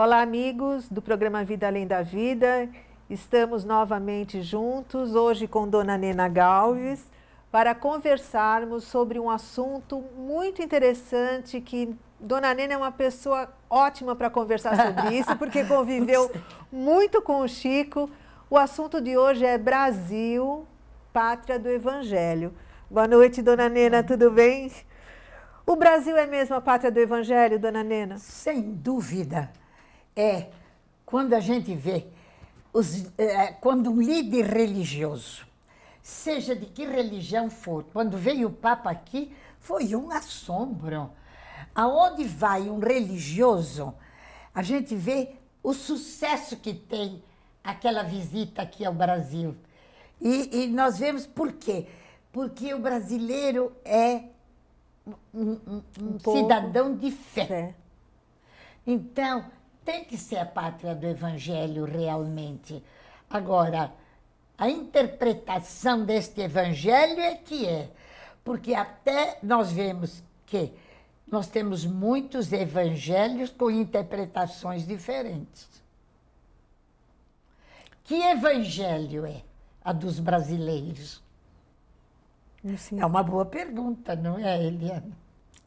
Olá, amigos do programa Vida Além da Vida. Estamos novamente juntos, hoje com Dona Nena Galves, para conversarmos sobre um assunto muito interessante que Dona Nena é uma pessoa ótima para conversar sobre isso, porque conviveu muito com o Chico. O assunto de hoje é Brasil, pátria do Evangelho. Boa noite, Dona Nena, tudo bem? O Brasil é mesmo a pátria do Evangelho, Dona Nena? Sem dúvida é quando a gente vê os, é, quando um líder religioso, seja de que religião for, quando veio o Papa aqui, foi um assombro. Aonde vai um religioso, a gente vê o sucesso que tem aquela visita aqui ao Brasil. E, e nós vemos por quê? Porque o brasileiro é um, um, um, um cidadão de fé. Então, tem que ser a pátria do evangelho realmente. Agora, a interpretação deste evangelho é que é, porque até nós vemos que nós temos muitos evangelhos com interpretações diferentes. Que evangelho é a dos brasileiros? Sim. É uma boa pergunta, não é, Eliana?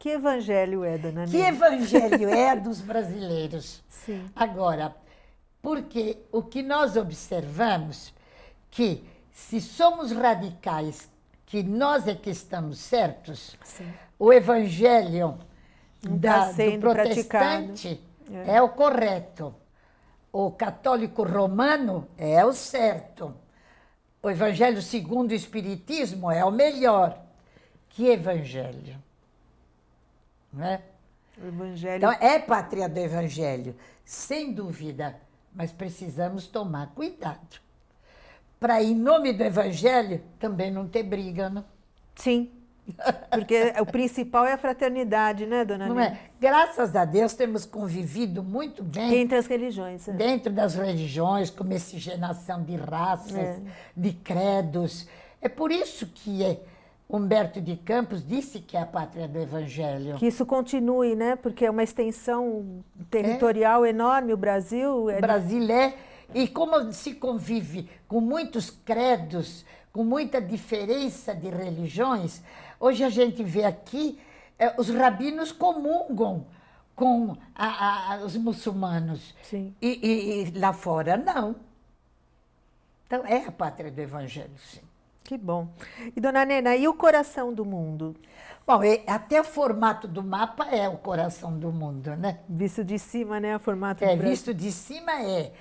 Que evangelho é, dona Nena? Que evangelho é dos brasileiros? Sim. Agora, porque o que nós observamos que se somos radicais, que nós é que estamos certos, Sim. o evangelho da, tá do protestante é. é o correto. O católico romano é o certo. O evangelho segundo o espiritismo é o melhor. Que evangelho? Né? O evangelho. Então, é pátria do evangelho, sem dúvida, mas precisamos tomar cuidado. Para, em nome do evangelho, também não ter briga, não? Né? Sim. Porque o principal é a fraternidade, né, dona Não Nina? é? Graças a Deus temos convivido muito bem. entre as religiões. É. Dentro das religiões, com miscigenação de raças, é. de credos. É por isso que é, Humberto de Campos disse que é a pátria do Evangelho. Que isso continue, né? Porque é uma extensão territorial é. enorme, o Brasil. É... O Brasil é. E como se convive com muitos credos, com muita diferença de religiões, hoje a gente vê aqui eh, os rabinos comungam com a, a, os muçulmanos. Sim. E, e, e lá fora, não. Então, é a pátria do Evangelho, sim. Que bom. E dona Nena, e o coração do mundo? Bom, até o formato do mapa é o coração do mundo, né? Visto de cima, né? O formato é, visto de cima é.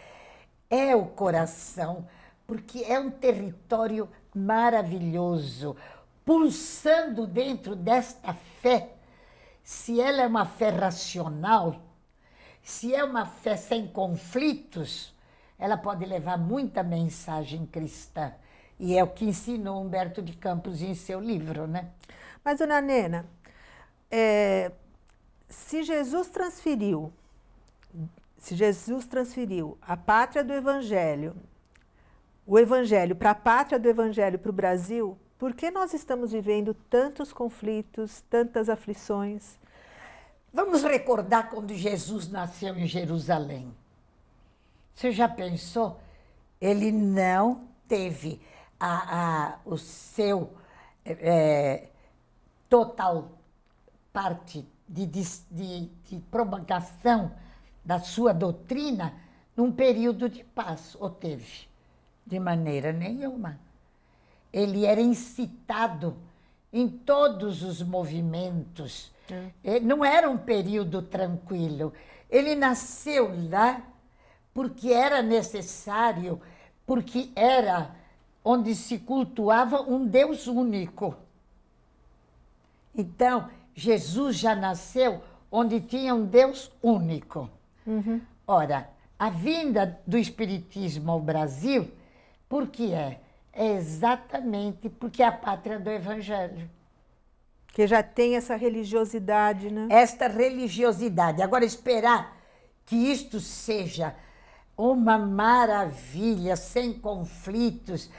É o coração, porque é um território maravilhoso, pulsando dentro desta fé. Se ela é uma fé racional, se é uma fé sem conflitos, ela pode levar muita mensagem cristã. E é o que ensinou Humberto de Campos em seu livro, né? Mas, dona Nena, é, se Jesus transferiu, se Jesus transferiu a pátria do Evangelho, o Evangelho para a pátria do Evangelho para o Brasil, por que nós estamos vivendo tantos conflitos, tantas aflições? Vamos recordar quando Jesus nasceu em Jerusalém. Você já pensou? Ele não teve a, a, o seu é, total parte de, de, de promulgação da sua doutrina num período de paz, ou teve, de maneira nenhuma. Ele era incitado em todos os movimentos. É. Não era um período tranquilo. Ele nasceu lá porque era necessário, porque era onde se cultuava um Deus único. Então, Jesus já nasceu onde tinha um Deus único. Uhum. Ora, a vinda do Espiritismo ao Brasil, por que é? É exatamente porque é a pátria do Evangelho. Que já tem essa religiosidade, né? Esta religiosidade. Agora, esperar que isto seja uma maravilha, sem conflitos.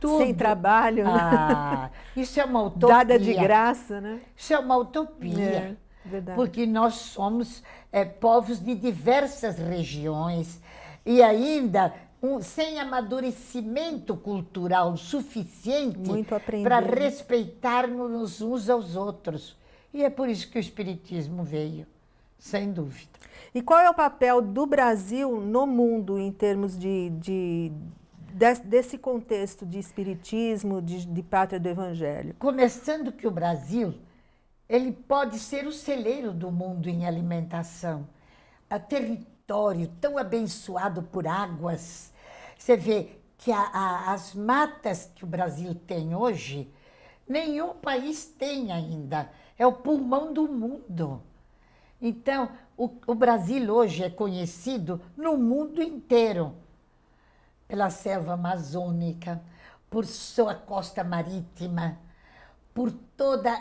Tudo. Sem trabalho. Né? Ah, isso é uma utopia. Dada de graça, né? Isso é uma utopia. É, verdade. Porque nós somos é, povos de diversas regiões e ainda um, sem amadurecimento cultural suficiente para né? respeitarmos uns aos outros. E é por isso que o Espiritismo veio. Sem dúvida. E qual é o papel do Brasil no mundo em termos de, de desse, contexto de espiritismo, de, de pátria do evangelho? Começando que o Brasil, ele pode ser o celeiro do mundo em alimentação. A é território tão abençoado por águas. Você vê que a, a, as matas que o Brasil tem hoje, nenhum país tem ainda. É o pulmão do mundo. Então, o, o Brasil hoje é conhecido no mundo inteiro pela selva amazônica, por sua costa marítima, por toda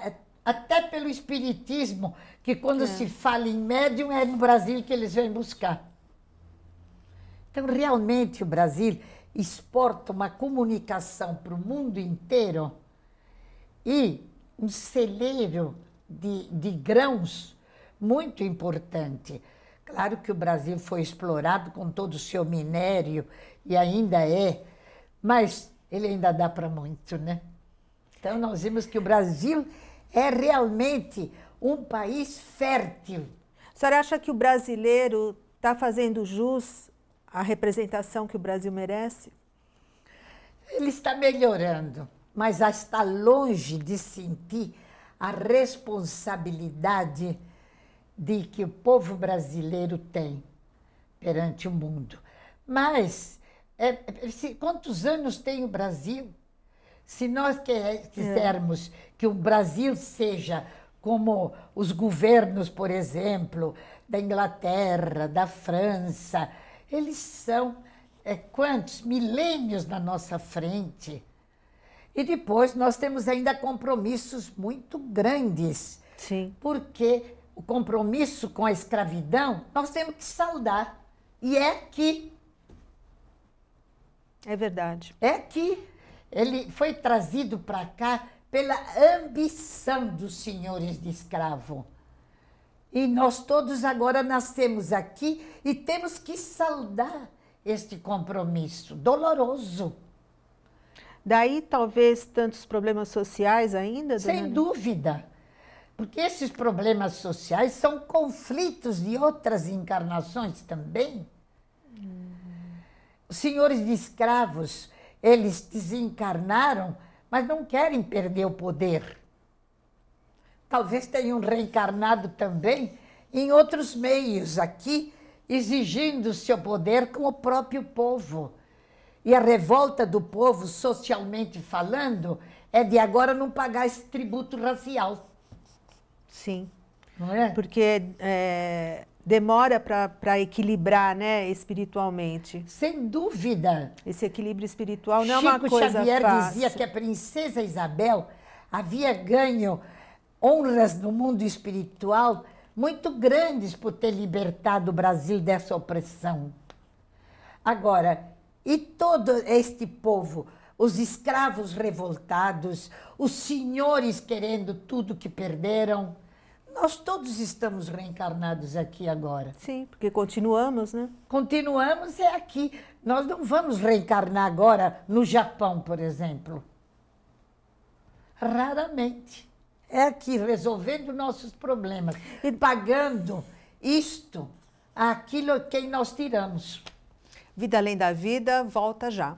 até pelo espiritismo, que quando é. se fala em médium é no Brasil que eles vêm buscar. Então, realmente, o Brasil exporta uma comunicação para o mundo inteiro e um celeiro de, de grãos muito importante. Claro que o Brasil foi explorado com todo o seu minério e ainda é, mas ele ainda dá para muito, né? Então nós vimos que o Brasil é realmente um país fértil. A senhora acha que o brasileiro está fazendo jus à representação que o Brasil merece? Ele está melhorando, mas está longe de sentir a responsabilidade de que o povo brasileiro tem perante o mundo. Mas é, é se, quantos anos tem o Brasil? Se nós é, quisermos é. que o Brasil seja como os governos, por exemplo, da Inglaterra, da França, eles são é, quantos milênios na nossa frente. E depois nós temos ainda compromissos muito grandes. Sim. Porque o compromisso com a escravidão, nós temos que saudar. E é que. É verdade. É que ele foi trazido para cá pela ambição dos senhores de escravo. E nós todos agora nascemos aqui e temos que saudar este compromisso doloroso. Daí talvez tantos problemas sociais ainda? Sem dúvida. Porque esses problemas sociais são conflitos de outras encarnações também. Hum. Os senhores de escravos, eles desencarnaram, mas não querem perder o poder. Talvez tenham reencarnado também em outros meios aqui, exigindo seu poder com o próprio povo. E a revolta do povo, socialmente falando, é de agora não pagar esse tributo racial. Sim. Não é? Porque é, demora para equilibrar, né, espiritualmente. Sem dúvida. Esse equilíbrio espiritual não Chico é uma coisa Xavier fácil. dizia que a princesa Isabel havia ganho honras no mundo espiritual muito grandes por ter libertado o Brasil dessa opressão. Agora, e todo este povo os escravos revoltados, os senhores querendo tudo que perderam. Nós todos estamos reencarnados aqui agora. Sim, porque continuamos, né? Continuamos é aqui. Nós não vamos reencarnar agora no Japão, por exemplo. Raramente. É aqui, resolvendo nossos problemas e pagando isto, aquilo que nós tiramos. Vida Além da Vida volta já.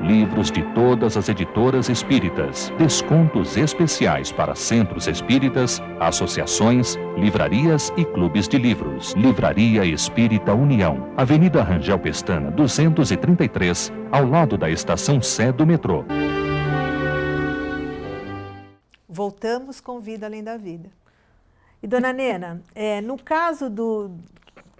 livros de todas as editoras espíritas, descontos especiais para centros espíritas, associações, livrarias e clubes de livros. Livraria Espírita União, Avenida Rangel Pestana, 233, ao lado da estação Sé do metrô. Voltamos com Vida Além da Vida. E, dona Nena, é, no caso do,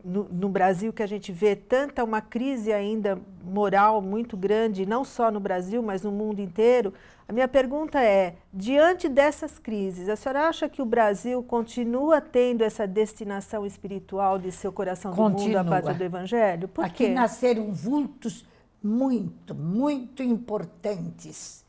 no, no, Brasil que a gente vê tanta uma crise ainda moral muito grande, não só no Brasil, mas no mundo inteiro, a minha pergunta é: diante dessas crises, a senhora acha que o Brasil continua tendo essa destinação espiritual de seu coração continua. do mundo à base do Evangelho? Por Aqui quê? nasceram vultos muito, muito importantes.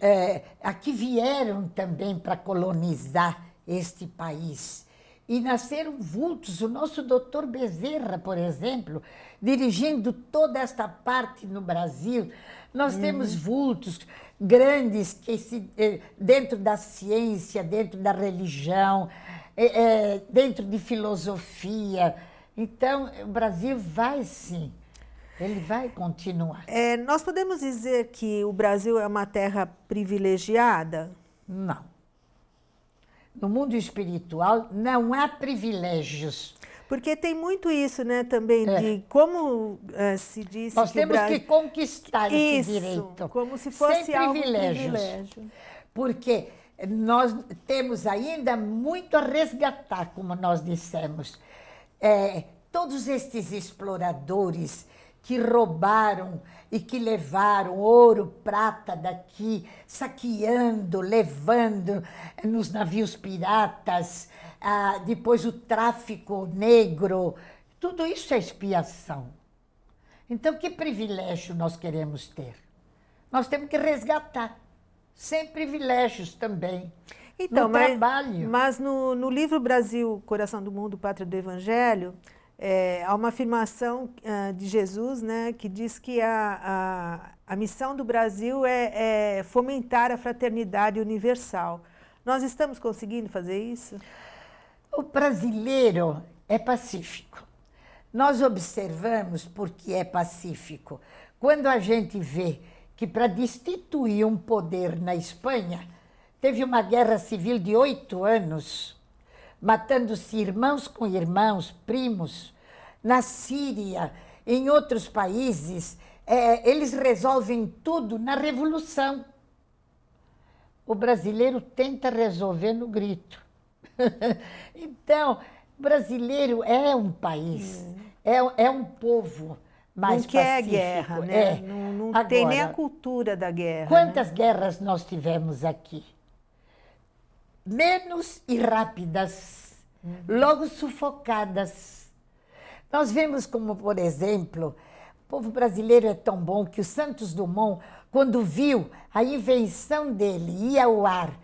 É, aqui vieram também para colonizar este país e nasceram vultos. O nosso doutor Bezerra, por exemplo, dirigindo toda esta parte no Brasil, nós hum. temos vultos grandes que se, eh, dentro da ciência, dentro da religião, eh, eh, dentro de filosofia. Então, o Brasil vai sim. Ele vai continuar. É, nós podemos dizer que o Brasil é uma terra privilegiada? Não no mundo espiritual não há privilégios. Porque tem muito isso, né, também, é. de como uh, se diz. Nós que temos que conquistar isso, esse direito. Como se fosse sem privilégios. privilégio. Porque nós temos ainda muito a resgatar, como nós dissemos. É, todos estes exploradores que roubaram e que levaram ouro, prata daqui, saqueando, levando nos navios piratas, ah, depois o tráfico negro. Tudo isso é expiação. Então, que privilégio nós queremos ter? Nós temos que resgatar, sem privilégios também. Então, no mas, trabalho. mas no, no livro Brasil, Coração do Mundo, Pátria do Evangelho, é, há uma afirmação uh, de Jesus né, que diz que a, a, a missão do Brasil é, é, fomentar a fraternidade universal. Nós estamos conseguindo fazer isso? O brasileiro é pacífico. Nós observamos porque é pacífico. Quando a gente vê que para destituir um poder na Espanha, teve uma guerra civil de oito anos matando-se irmãos com irmãos, primos. Na Síria, em outros países, é, eles resolvem tudo na revolução. O brasileiro tenta resolver no grito. então, brasileiro é um país, hum. é, é um povo mais não quer guerra, né? É. Não, não Agora, tem nem a cultura da guerra. Quantas né? guerras nós tivemos aqui? menos e rápidas, uhum. logo sufocadas. Nós vemos como, por exemplo, o povo brasileiro é tão bom que o Santos Dumont, quando viu a invenção dele ir ao ar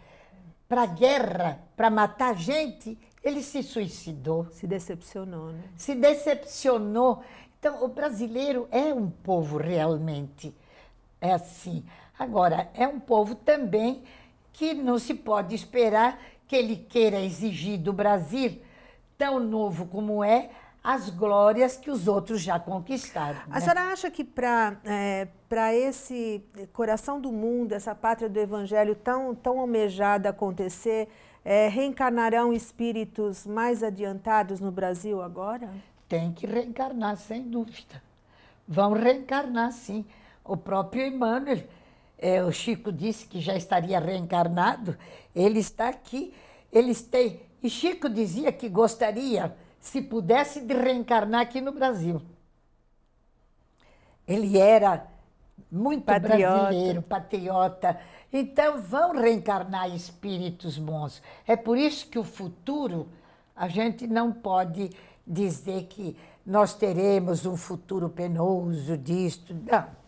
para guerra, para matar gente, ele se suicidou. Se decepcionou, né? Se decepcionou. Então, o brasileiro é um povo realmente é assim. Agora, é um povo também que não se pode esperar que ele queira exigir do Brasil, tão novo como é, as glórias que os outros já conquistaram. Né? A senhora acha que para é, esse coração do mundo, essa pátria do evangelho tão, tão almejada acontecer, é, reencarnarão espíritos mais adiantados no Brasil agora? Tem que reencarnar, sem dúvida. Vão reencarnar, sim. O próprio Emmanuel é, o Chico disse que já estaria reencarnado, ele está aqui, Ele têm. E Chico dizia que gostaria, se pudesse, de reencarnar aqui no Brasil. Ele era muito patriota. brasileiro, patriota. Então vão reencarnar espíritos bons. É por isso que o futuro a gente não pode dizer que nós teremos um futuro penoso disto. Não.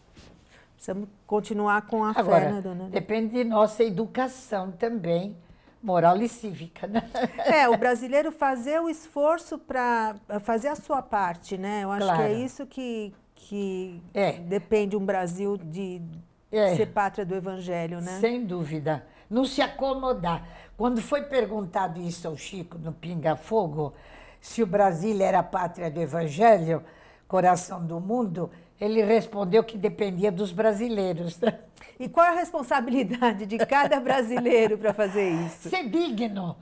Precisamos continuar com a Agora, fé, né, dona? Depende de nossa educação também, moral e cívica, né? É, o brasileiro fazer o esforço para eh, fazer a sua parte, né? Eu acho claro. que é isso que, que é. depende um Brasil de é. ser pátria do evangelho, né? Sem dúvida. Não se acomodar. Quando foi perguntado isso ao Chico no Pinga Fogo, se o Brasil era a pátria do evangelho, Coração do Mundo, ele respondeu que dependia dos brasileiros. E qual é a responsabilidade de cada brasileiro para fazer isso? Ser digno.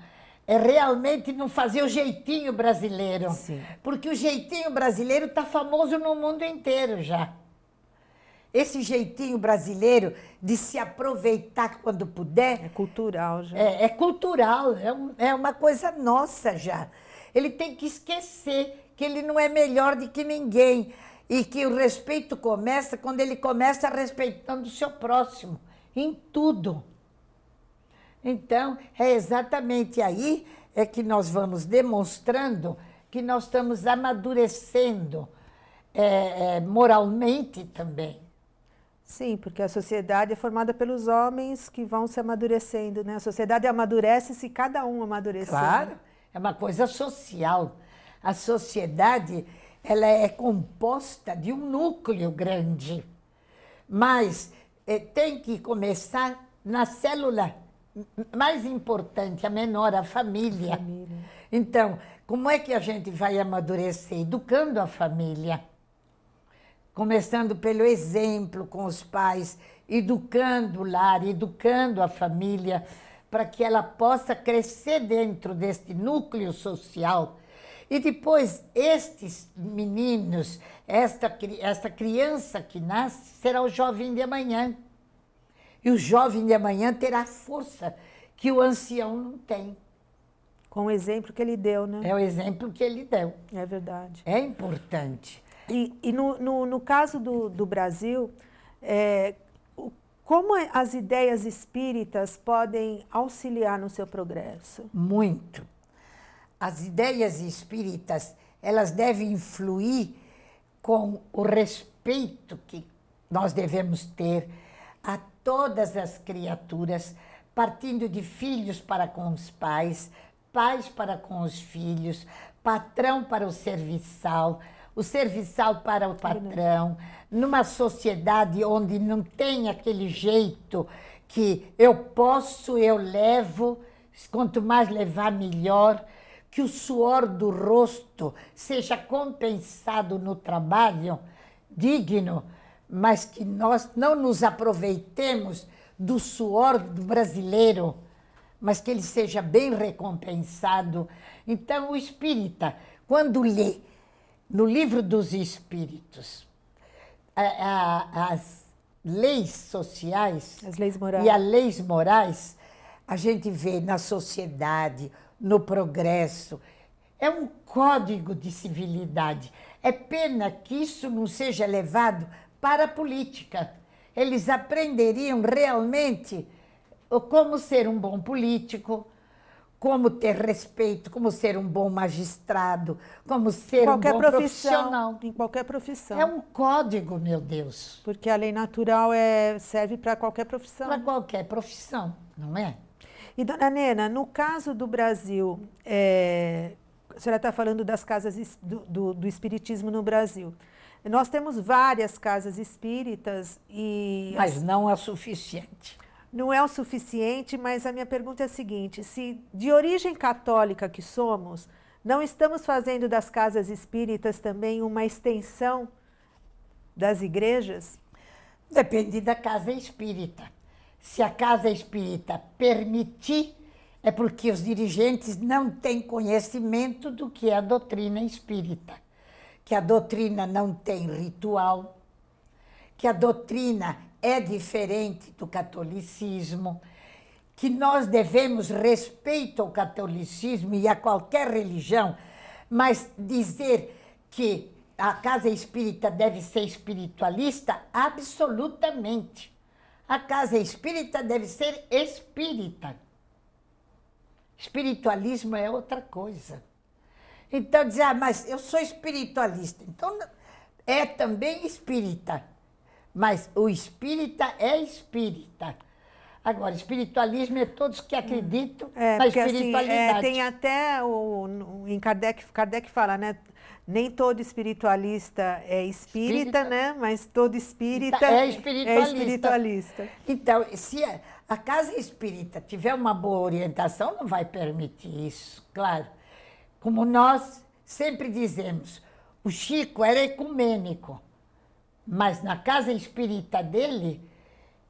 É realmente não fazer o jeitinho brasileiro. Sim. Porque o jeitinho brasileiro está famoso no mundo inteiro já. Esse jeitinho brasileiro de se aproveitar quando puder. É cultural já. É, é cultural, é, um, é uma coisa nossa já. Ele tem que esquecer que ele não é melhor do que ninguém e que o respeito começa quando ele começa respeitando o seu próximo em tudo. Então, é exatamente aí é que nós vamos demonstrando que nós estamos amadurecendo é, é, moralmente também. Sim, porque a sociedade é formada pelos homens que vão se amadurecendo, né? A sociedade amadurece se cada um amadurecer. Claro, né? é uma coisa social. A sociedade ela é composta de um núcleo grande, mas é, tem que começar na célula mais importante, a menor, a família. família. Então, como é que a gente vai amadurecer? Educando a família. Começando pelo exemplo com os pais, educando o lar, educando a família, para que ela possa crescer dentro deste núcleo social e depois, estes meninos, esta, esta criança que nasce, será o jovem de amanhã. E o jovem de amanhã terá força que o ancião não tem. Com o exemplo que ele deu, né? É o exemplo que ele deu. É verdade. É importante. E, e no, no, no, caso do, do Brasil, é, como as ideias espíritas podem auxiliar no seu progresso? Muito as ideias espíritas, elas devem influir com o respeito que nós devemos ter a todas as criaturas, partindo de filhos para com os pais, pais para com os filhos, patrão para o serviçal, o serviçal para o patrão, numa sociedade onde não tem aquele jeito que eu posso, eu levo, quanto mais levar, melhor que o suor do rosto seja compensado no trabalho digno, mas que nós não nos aproveitemos do suor do brasileiro, mas que ele seja bem recompensado. Então, o espírita, quando lê no livro dos espíritos a, a, as leis sociais as leis e as leis morais, a gente vê na sociedade no progresso. É um código de civilidade. É pena que isso não seja levado para a política. Eles aprenderiam realmente como ser um bom político, como ter respeito, como ser um bom magistrado, como ser qualquer um bom profissional. Em qualquer profissão. É um código, meu Deus. Porque a lei natural é, serve para qualquer profissão. Para qualquer profissão, não é? E, dona Nena, no caso do Brasil, é, a senhora está falando das casas do, do, do, espiritismo no Brasil. Nós temos várias casas espíritas e. Mas as, não é o suficiente. Não é o suficiente, mas a minha pergunta é a seguinte: se de origem católica que somos, não estamos fazendo das casas espíritas também uma extensão das igrejas? Depende da casa espírita se a casa é espírita permitir, é porque os dirigentes não têm conhecimento do que é a doutrina espírita. Que a doutrina não tem ritual, que a doutrina é diferente do catolicismo, que nós devemos respeito ao catolicismo e a qualquer religião, mas dizer que a casa espírita deve ser espiritualista, absolutamente. A casa espírita deve ser espírita. Espiritualismo é outra coisa. Então, dizer, ah, mas eu sou espiritualista. Então, é também espírita. Mas o espírita é espírita. Agora, espiritualismo é todos que acreditam é, na porque, espiritualidade. Assim, é, tem até o, em Kardec, Kardec fala, né? Nem todo espiritualista é espírita, espírita. né? Mas todo espírita então, é espiritualista. é espiritualista. Então, se a casa espírita tiver uma boa orientação, não vai permitir isso, claro. Como nós sempre dizemos, o Chico era ecumênico, mas na casa espírita dele,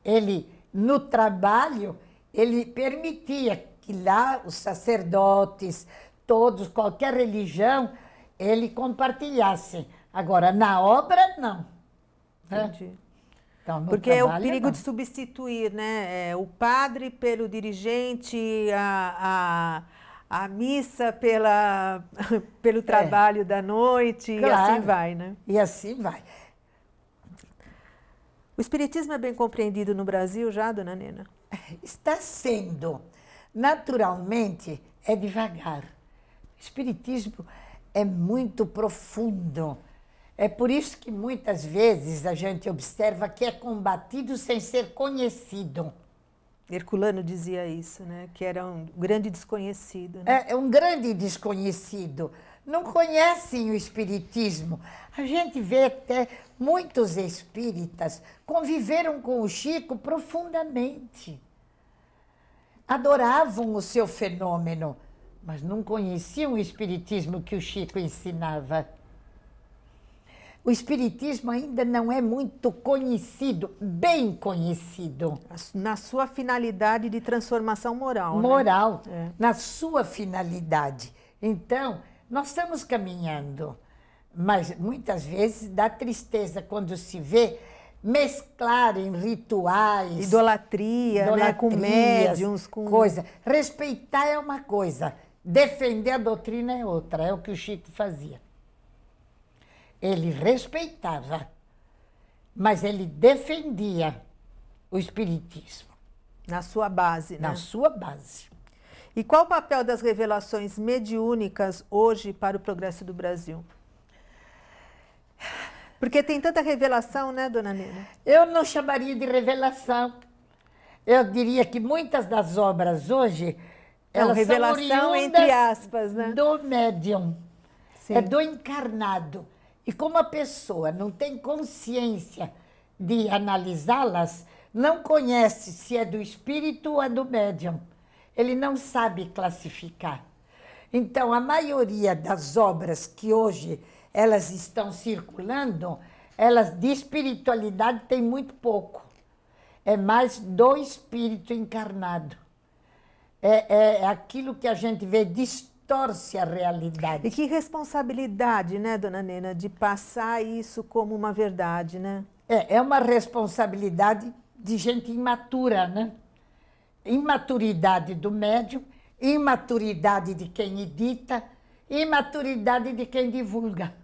ele no trabalho, ele permitia que lá os sacerdotes, todos, qualquer religião, ele compartilhasse. Agora, na obra, não. Né? Entendi. Então, Porque trabalho, é o perigo não. de substituir, né? É, o padre pelo dirigente, a, a, a missa pela, pelo é. trabalho é. da noite, claro. e assim vai, né? E assim vai. O espiritismo é bem compreendido no Brasil já, dona Nena? É, está sendo. Naturalmente, é devagar. O espiritismo é muito profundo. É por isso que muitas vezes a gente observa que é combatido sem ser conhecido. Herculano dizia isso, né? Que era um grande desconhecido. Né? É, é um grande desconhecido não conhecem o espiritismo. A gente vê até muitos espíritas conviveram com o Chico profundamente. Adoravam o seu fenômeno, mas não conheciam o espiritismo que o Chico ensinava. O espiritismo ainda não é muito conhecido, bem conhecido. Na sua finalidade de transformação moral. Né? Moral, né? na sua finalidade. Então, nós estamos caminhando, mas muitas vezes dá tristeza quando se vê em rituais. Idolatria, né? com médiums, com. Coisa. Respeitar é uma coisa, defender a doutrina é outra. É o que o Chico fazia. Ele respeitava, mas ele defendia o espiritismo. Na sua base, né? Na sua base. E qual o papel das revelações mediúnicas hoje para o progresso do Brasil? Porque tem tanta revelação, né, dona Nena? Eu não chamaria de revelação. Eu diria que muitas das obras hoje é são revelação entre aspas, né? Do médium. Sim. É do encarnado. E como a pessoa não tem consciência de analisá-las, não conhece se é do espírito ou é do médium ele não sabe classificar. Então, a maioria das obras que hoje elas estão circulando, elas de espiritualidade tem muito pouco. É mais do espírito encarnado. É, é, é aquilo que a gente vê distorce a realidade. E que responsabilidade, né, dona Nena, de passar isso como uma verdade, né? É, é uma responsabilidade de gente imatura, né? imaturidade do médium, imaturidade de quem edita, imaturidade de quem divulga.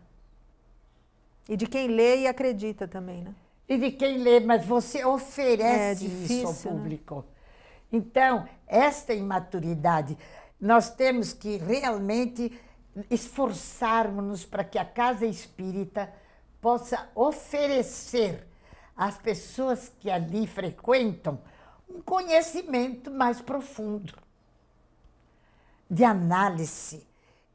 E de quem lê e acredita também, né? E de quem lê, mas você oferece é difícil, isso ao né? público. Né? Então, esta imaturidade, nós temos que realmente esforçarmos-nos para que a casa espírita possa oferecer às pessoas que ali frequentam um conhecimento mais profundo de análise,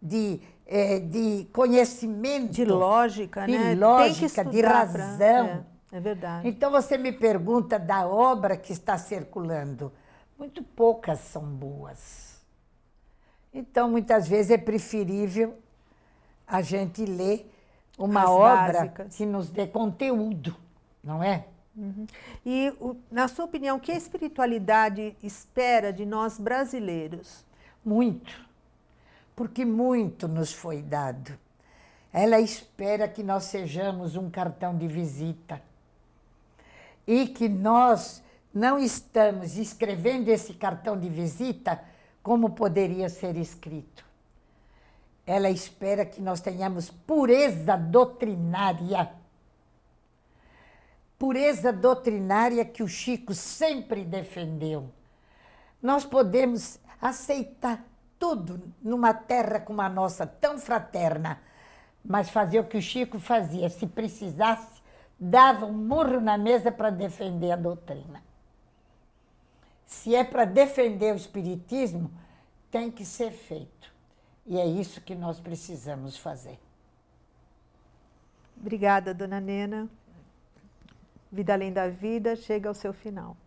de, é, de conhecimento. De lógica, né? de né? Lógica, de razão. Pra... É, é verdade. Então você me pergunta da obra que está circulando. Muito poucas são boas. Então, muitas vezes é preferível a gente ler uma As obra básicas. que nos dê conteúdo, não é? Uhum. E, o, na sua opinião, o que a espiritualidade espera de nós brasileiros? Muito, porque muito nos foi dado. Ela espera que nós sejamos um cartão de visita e que nós não estamos escrevendo esse cartão de visita como poderia ser escrito. Ela espera que nós tenhamos pureza doutrinária pureza doutrinária que o Chico sempre defendeu. Nós podemos aceitar tudo numa terra como a nossa, tão fraterna, mas fazer o que o Chico fazia, se precisasse, dava um murro na mesa para defender a doutrina. Se é para defender o espiritismo, tem que ser feito. E é isso que nós precisamos fazer. Obrigada, dona Nena. Vida Além da Vida chega ao seu final.